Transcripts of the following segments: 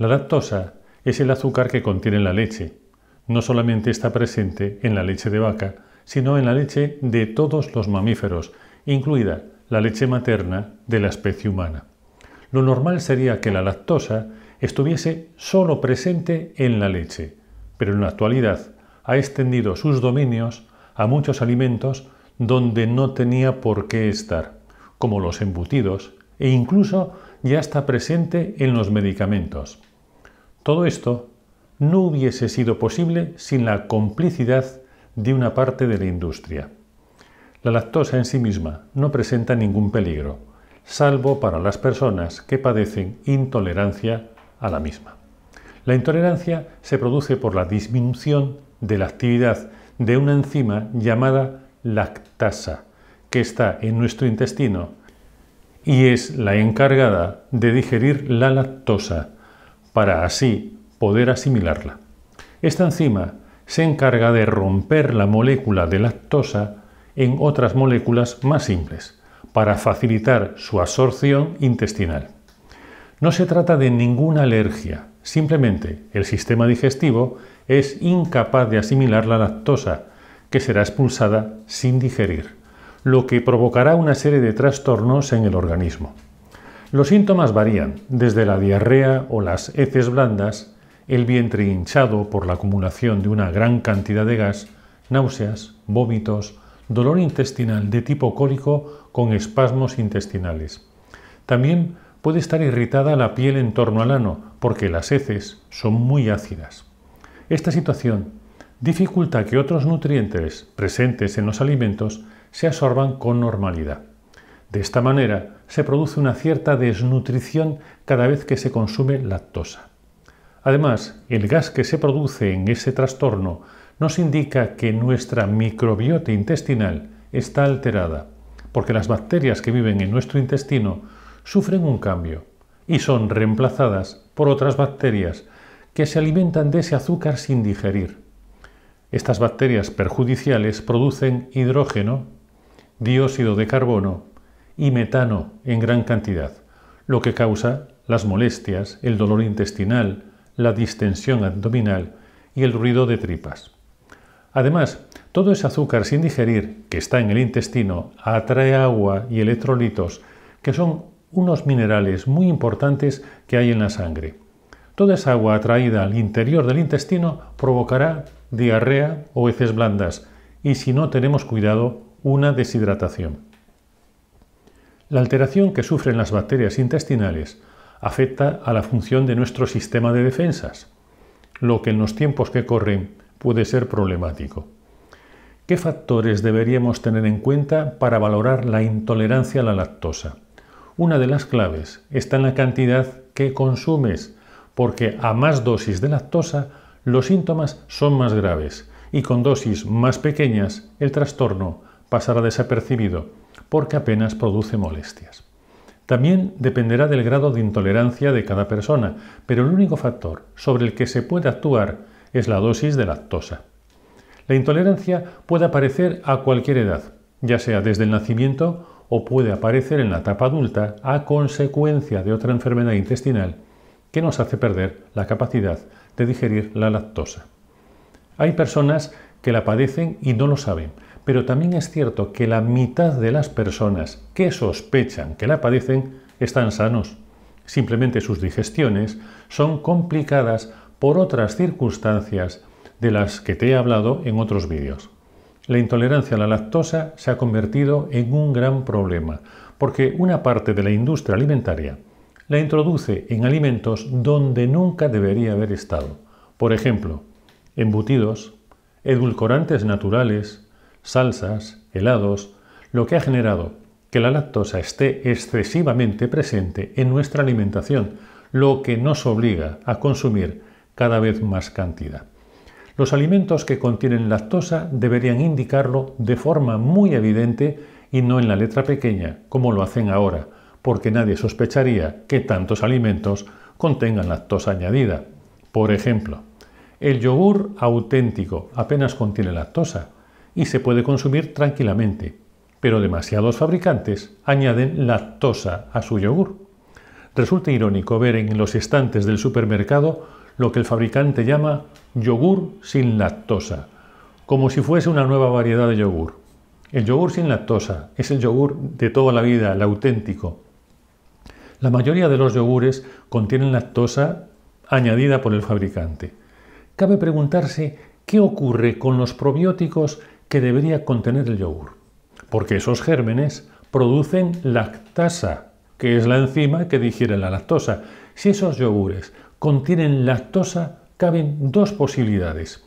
La lactosa es el azúcar que contiene la leche. No solamente está presente en la leche de vaca, sino en la leche de todos los mamíferos, incluida la leche materna de la especie humana. Lo normal sería que la lactosa estuviese solo presente en la leche, pero en la actualidad ha extendido sus dominios a muchos alimentos donde no tenía por qué estar, como los embutidos, e incluso ya está presente en los medicamentos. Todo esto no hubiese sido posible sin la complicidad de una parte de la industria. La lactosa en sí misma no presenta ningún peligro, salvo para las personas que padecen intolerancia a la misma. La intolerancia se produce por la disminución de la actividad de una enzima llamada lactasa, que está en nuestro intestino y es la encargada de digerir la lactosa para así poder asimilarla. Esta enzima se encarga de romper la molécula de lactosa en otras moléculas más simples, para facilitar su absorción intestinal. No se trata de ninguna alergia, simplemente el sistema digestivo es incapaz de asimilar la lactosa, que será expulsada sin digerir, lo que provocará una serie de trastornos en el organismo. Los síntomas varían desde la diarrea o las heces blandas, el vientre hinchado por la acumulación de una gran cantidad de gas, náuseas, vómitos, dolor intestinal de tipo cólico con espasmos intestinales. También puede estar irritada la piel en torno al ano porque las heces son muy ácidas. Esta situación dificulta que otros nutrientes presentes en los alimentos se absorban con normalidad. De esta manera se produce una cierta desnutrición cada vez que se consume lactosa. Además, el gas que se produce en ese trastorno nos indica que nuestra microbiota intestinal está alterada, porque las bacterias que viven en nuestro intestino sufren un cambio y son reemplazadas por otras bacterias que se alimentan de ese azúcar sin digerir. Estas bacterias perjudiciales producen hidrógeno, dióxido de carbono y metano en gran cantidad, lo que causa las molestias, el dolor intestinal, la distensión abdominal y el ruido de tripas. Además, todo ese azúcar sin digerir que está en el intestino atrae agua y electrolitos, que son unos minerales muy importantes que hay en la sangre. Toda esa agua atraída al interior del intestino provocará diarrea o heces blandas y si no tenemos cuidado, una deshidratación. La alteración que sufren las bacterias intestinales afecta a la función de nuestro sistema de defensas, lo que en los tiempos que corren puede ser problemático. ¿Qué factores deberíamos tener en cuenta para valorar la intolerancia a la lactosa? Una de las claves está en la cantidad que consumes, porque a más dosis de lactosa los síntomas son más graves y con dosis más pequeñas el trastorno pasará desapercibido porque apenas produce molestias. También dependerá del grado de intolerancia de cada persona, pero el único factor sobre el que se puede actuar es la dosis de lactosa. La intolerancia puede aparecer a cualquier edad, ya sea desde el nacimiento o puede aparecer en la etapa adulta a consecuencia de otra enfermedad intestinal que nos hace perder la capacidad de digerir la lactosa. Hay personas que la padecen y no lo saben, pero también es cierto que la mitad de las personas que sospechan que la padecen están sanos. Simplemente sus digestiones son complicadas por otras circunstancias de las que te he hablado en otros vídeos. La intolerancia a la lactosa se ha convertido en un gran problema porque una parte de la industria alimentaria la introduce en alimentos donde nunca debería haber estado. Por ejemplo, embutidos, edulcorantes naturales, salsas, helados, lo que ha generado que la lactosa esté excesivamente presente en nuestra alimentación, lo que nos obliga a consumir cada vez más cantidad. Los alimentos que contienen lactosa deberían indicarlo de forma muy evidente y no en la letra pequeña, como lo hacen ahora, porque nadie sospecharía que tantos alimentos contengan lactosa añadida. Por ejemplo, el yogur auténtico apenas contiene lactosa, y se puede consumir tranquilamente, pero demasiados fabricantes añaden lactosa a su yogur. Resulta irónico ver en los estantes del supermercado lo que el fabricante llama yogur sin lactosa, como si fuese una nueva variedad de yogur. El yogur sin lactosa es el yogur de toda la vida, el auténtico. La mayoría de los yogures contienen lactosa añadida por el fabricante. Cabe preguntarse qué ocurre con los probióticos que debería contener el yogur, porque esos gérmenes producen lactasa, que es la enzima que digiere la lactosa. Si esos yogures contienen lactosa, caben dos posibilidades,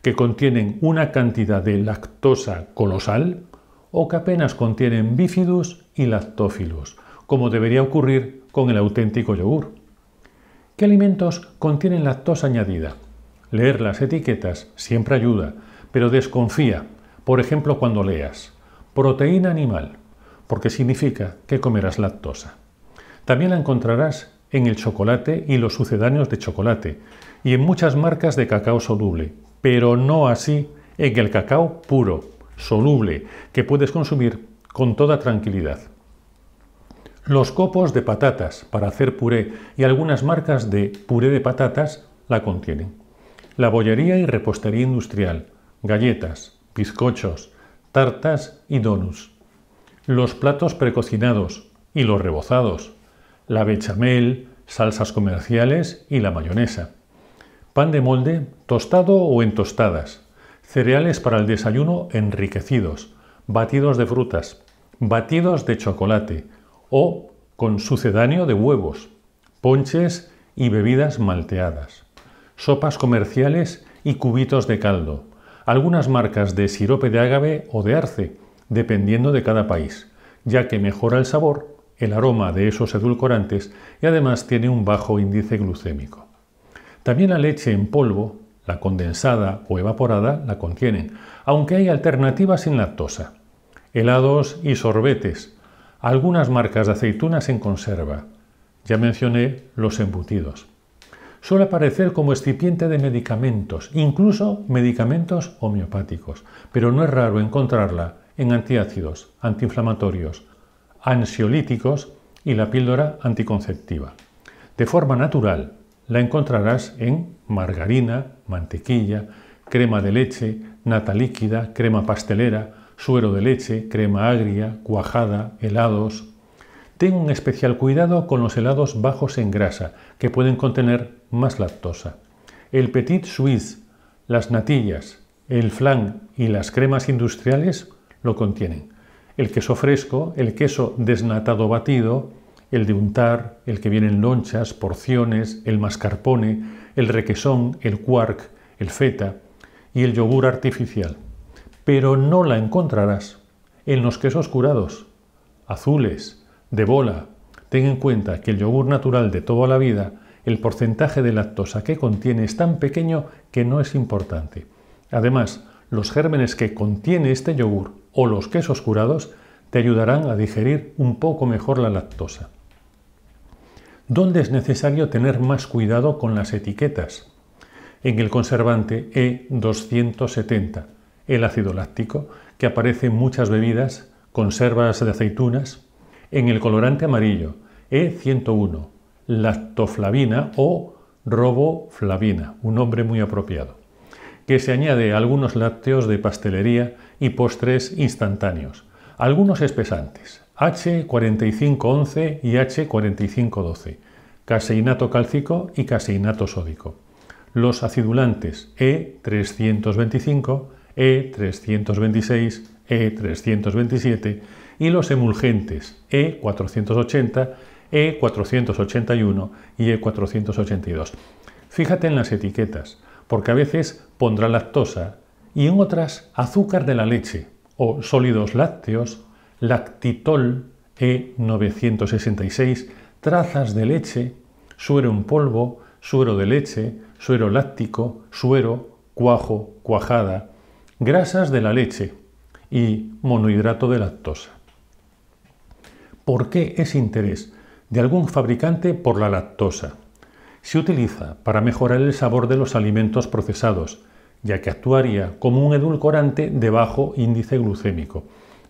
que contienen una cantidad de lactosa colosal o que apenas contienen bífidos y lactófilos, como debería ocurrir con el auténtico yogur. ¿Qué alimentos contienen lactosa añadida? Leer las etiquetas siempre ayuda, pero desconfía por ejemplo, cuando leas proteína animal, porque significa que comerás lactosa. También la encontrarás en el chocolate y los sucedáneos de chocolate y en muchas marcas de cacao soluble, pero no así en el cacao puro, soluble, que puedes consumir con toda tranquilidad. Los copos de patatas para hacer puré y algunas marcas de puré de patatas la contienen. La bollería y repostería industrial, galletas, bizcochos, tartas y donuts, los platos precocinados y los rebozados, la bechamel, salsas comerciales y la mayonesa, pan de molde tostado o en tostadas, cereales para el desayuno enriquecidos, batidos de frutas, batidos de chocolate o con sucedáneo de huevos, ponches y bebidas malteadas, sopas comerciales y cubitos de caldo, algunas marcas de sirope de agave o de arce, dependiendo de cada país, ya que mejora el sabor, el aroma de esos edulcorantes y además tiene un bajo índice glucémico. También la leche en polvo, la condensada o evaporada, la contienen, aunque hay alternativas sin lactosa. Helados y sorbetes, algunas marcas de aceitunas en conserva. Ya mencioné los embutidos suele aparecer como excipiente de medicamentos, incluso medicamentos homeopáticos, pero no es raro encontrarla en antiácidos, antiinflamatorios, ansiolíticos y la píldora anticonceptiva. De forma natural, la encontrarás en margarina, mantequilla, crema de leche, nata líquida, crema pastelera, suero de leche, crema agria, cuajada, helados, Ten un especial cuidado con los helados bajos en grasa, que pueden contener más lactosa. El petit suisse, las natillas, el flan y las cremas industriales lo contienen. El queso fresco, el queso desnatado batido, el de untar, el que viene en lonchas, porciones, el mascarpone, el requesón, el quark, el feta y el yogur artificial. Pero no la encontrarás en los quesos curados, azules, de bola. Ten en cuenta que el yogur natural de toda la vida, el porcentaje de lactosa que contiene es tan pequeño que no es importante. Además, los gérmenes que contiene este yogur o los quesos curados te ayudarán a digerir un poco mejor la lactosa. ¿Dónde es necesario tener más cuidado con las etiquetas? En el conservante E270, el ácido láctico, que aparece en muchas bebidas, conservas de aceitunas, en el colorante amarillo E101, lactoflavina o roboflavina, un nombre muy apropiado, que se añade a algunos lácteos de pastelería y postres instantáneos, algunos espesantes, H4511 y H4512, caseinato cálcico y caseinato sódico, los acidulantes E325, E326, E327 y los emulgentes E480, E481 y E482. Fíjate en las etiquetas, porque a veces pondrá lactosa y en otras azúcar de la leche o sólidos lácteos, lactitol E966, trazas de leche, suero en polvo, suero de leche, suero láctico, suero, cuajo, cuajada, grasas de la leche y monohidrato de lactosa. ¿Por qué ese interés de algún fabricante por la lactosa? Se utiliza para mejorar el sabor de los alimentos procesados, ya que actuaría como un edulcorante de bajo índice glucémico.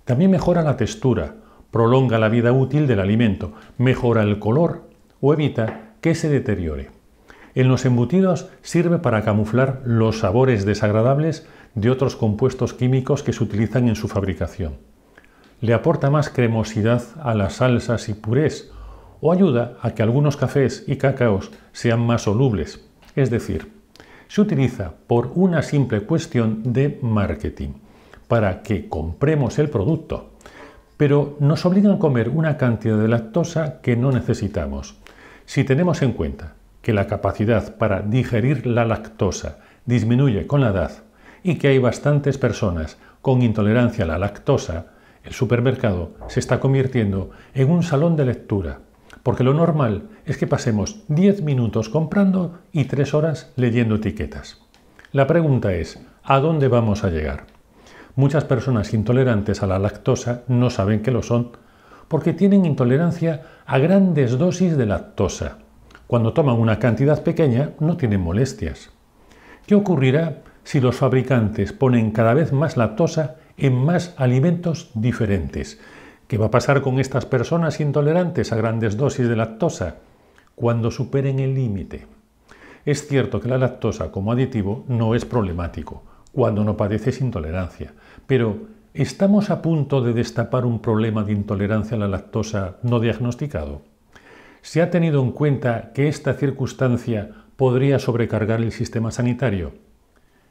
También mejora la textura, prolonga la vida útil del alimento, mejora el color o evita que se deteriore. En los embutidos sirve para camuflar los sabores desagradables de otros compuestos químicos que se utilizan en su fabricación le aporta más cremosidad a las salsas y purés o ayuda a que algunos cafés y cacaos sean más solubles. Es decir, se utiliza por una simple cuestión de marketing, para que compremos el producto, pero nos obligan a comer una cantidad de lactosa que no necesitamos. Si tenemos en cuenta que la capacidad para digerir la lactosa disminuye con la edad y que hay bastantes personas con intolerancia a la lactosa, el supermercado se está convirtiendo en un salón de lectura, porque lo normal es que pasemos 10 minutos comprando y 3 horas leyendo etiquetas. La pregunta es, ¿a dónde vamos a llegar? Muchas personas intolerantes a la lactosa no saben que lo son, porque tienen intolerancia a grandes dosis de lactosa. Cuando toman una cantidad pequeña no tienen molestias. ¿Qué ocurrirá si los fabricantes ponen cada vez más lactosa en más alimentos diferentes. ¿Qué va a pasar con estas personas intolerantes a grandes dosis de lactosa? Cuando superen el límite. Es cierto que la lactosa como aditivo no es problemático cuando no padeces intolerancia, pero ¿estamos a punto de destapar un problema de intolerancia a la lactosa no diagnosticado? ¿Se ha tenido en cuenta que esta circunstancia podría sobrecargar el sistema sanitario?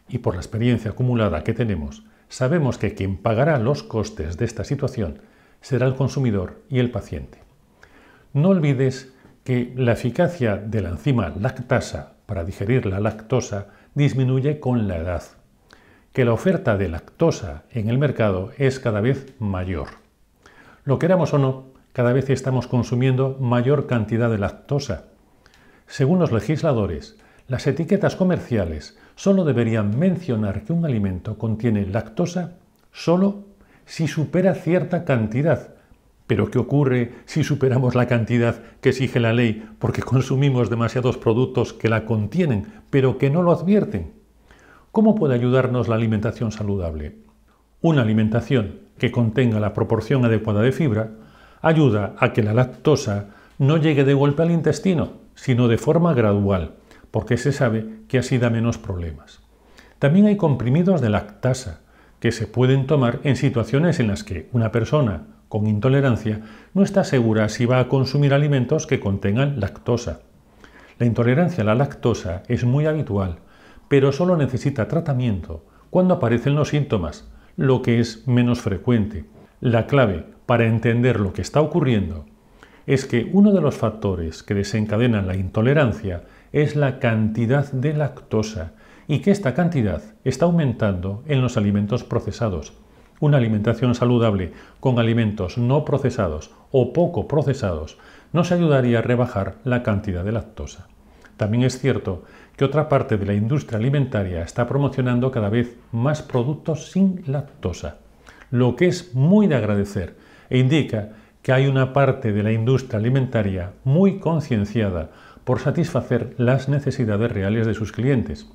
Y por la experiencia acumulada que tenemos, sabemos que quien pagará los costes de esta situación será el consumidor y el paciente. No olvides que la eficacia de la enzima lactasa para digerir la lactosa disminuye con la edad, que la oferta de lactosa en el mercado es cada vez mayor. Lo queramos o no, cada vez estamos consumiendo mayor cantidad de lactosa. Según los legisladores, las etiquetas comerciales solo deberían mencionar que un alimento contiene lactosa solo si supera cierta cantidad. Pero ¿qué ocurre si superamos la cantidad que exige la ley porque consumimos demasiados productos que la contienen, pero que no lo advierten? ¿Cómo puede ayudarnos la alimentación saludable? Una alimentación que contenga la proporción adecuada de fibra ayuda a que la lactosa no llegue de golpe al intestino, sino de forma gradual porque se sabe que así da menos problemas. También hay comprimidos de lactasa, que se pueden tomar en situaciones en las que una persona con intolerancia no está segura si va a consumir alimentos que contengan lactosa. La intolerancia a la lactosa es muy habitual, pero solo necesita tratamiento cuando aparecen los síntomas, lo que es menos frecuente. La clave para entender lo que está ocurriendo es que uno de los factores que desencadenan la intolerancia es la cantidad de lactosa y que esta cantidad está aumentando en los alimentos procesados. Una alimentación saludable con alimentos no procesados o poco procesados nos ayudaría a rebajar la cantidad de lactosa. También es cierto que otra parte de la industria alimentaria está promocionando cada vez más productos sin lactosa, lo que es muy de agradecer e indica que hay una parte de la industria alimentaria muy concienciada por satisfacer las necesidades reales de sus clientes.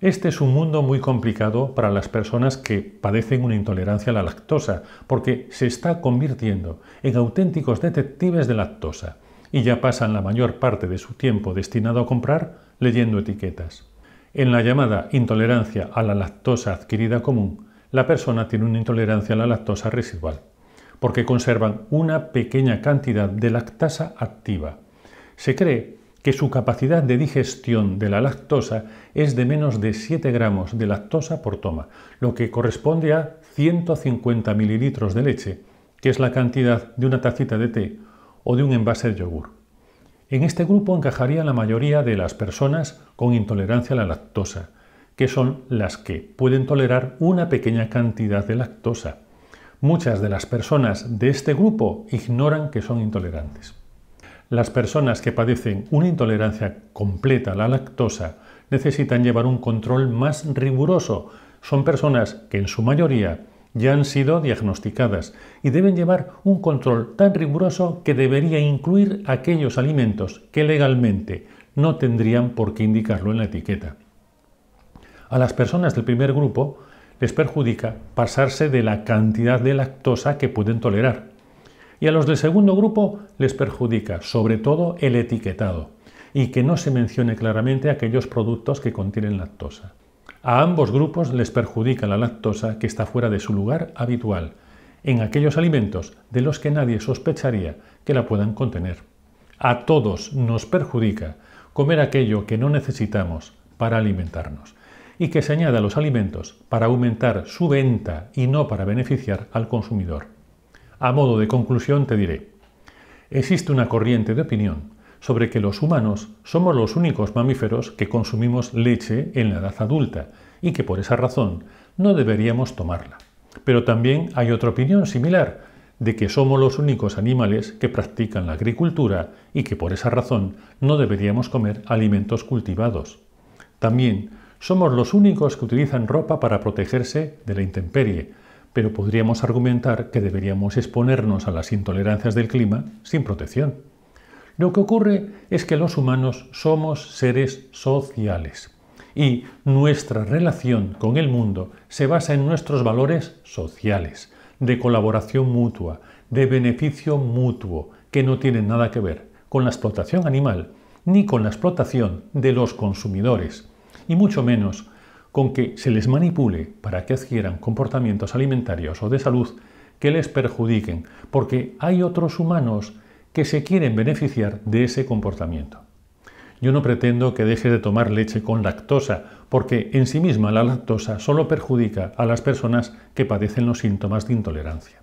Este es un mundo muy complicado para las personas que padecen una intolerancia a la lactosa, porque se está convirtiendo en auténticos detectives de lactosa y ya pasan la mayor parte de su tiempo destinado a comprar leyendo etiquetas. En la llamada intolerancia a la lactosa adquirida común, la persona tiene una intolerancia a la lactosa residual, porque conservan una pequeña cantidad de lactasa activa, se cree que su capacidad de digestión de la lactosa es de menos de 7 gramos de lactosa por toma, lo que corresponde a 150 mililitros de leche, que es la cantidad de una tacita de té o de un envase de yogur. En este grupo encajaría la mayoría de las personas con intolerancia a la lactosa, que son las que pueden tolerar una pequeña cantidad de lactosa. Muchas de las personas de este grupo ignoran que son intolerantes. Las personas que padecen una intolerancia completa a la lactosa necesitan llevar un control más riguroso. Son personas que en su mayoría ya han sido diagnosticadas y deben llevar un control tan riguroso que debería incluir aquellos alimentos que legalmente no tendrían por qué indicarlo en la etiqueta. A las personas del primer grupo les perjudica pasarse de la cantidad de lactosa que pueden tolerar. Y a los del segundo grupo les perjudica, sobre todo el etiquetado, y que no se mencione claramente aquellos productos que contienen lactosa. A ambos grupos les perjudica la lactosa que está fuera de su lugar habitual, en aquellos alimentos de los que nadie sospecharía que la puedan contener. A todos nos perjudica comer aquello que no necesitamos para alimentarnos y que se añada a los alimentos para aumentar su venta y no para beneficiar al consumidor. A modo de conclusión te diré, existe una corriente de opinión sobre que los humanos somos los únicos mamíferos que consumimos leche en la edad adulta y que por esa razón no deberíamos tomarla. Pero también hay otra opinión similar, de que somos los únicos animales que practican la agricultura y que por esa razón no deberíamos comer alimentos cultivados. También somos los únicos que utilizan ropa para protegerse de la intemperie, pero podríamos argumentar que deberíamos exponernos a las intolerancias del clima sin protección. Lo que ocurre es que los humanos somos seres sociales y nuestra relación con el mundo se basa en nuestros valores sociales, de colaboración mutua, de beneficio mutuo, que no tienen nada que ver con la explotación animal ni con la explotación de los consumidores, y mucho menos con que se les manipule para que adquieran comportamientos alimentarios o de salud que les perjudiquen, porque hay otros humanos que se quieren beneficiar de ese comportamiento. Yo no pretendo que deje de tomar leche con lactosa, porque en sí misma la lactosa solo perjudica a las personas que padecen los síntomas de intolerancia.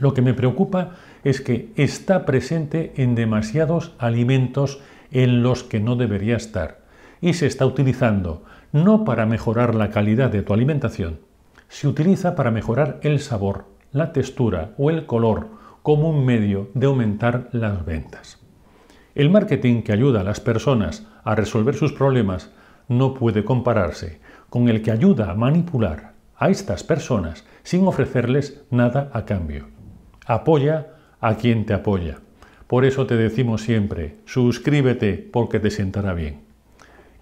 Lo que me preocupa es que está presente en demasiados alimentos en los que no debería estar y se está utilizando no para mejorar la calidad de tu alimentación, se utiliza para mejorar el sabor, la textura o el color como un medio de aumentar las ventas. El marketing que ayuda a las personas a resolver sus problemas no puede compararse con el que ayuda a manipular a estas personas sin ofrecerles nada a cambio. Apoya a quien te apoya. Por eso te decimos siempre, suscríbete porque te sentará bien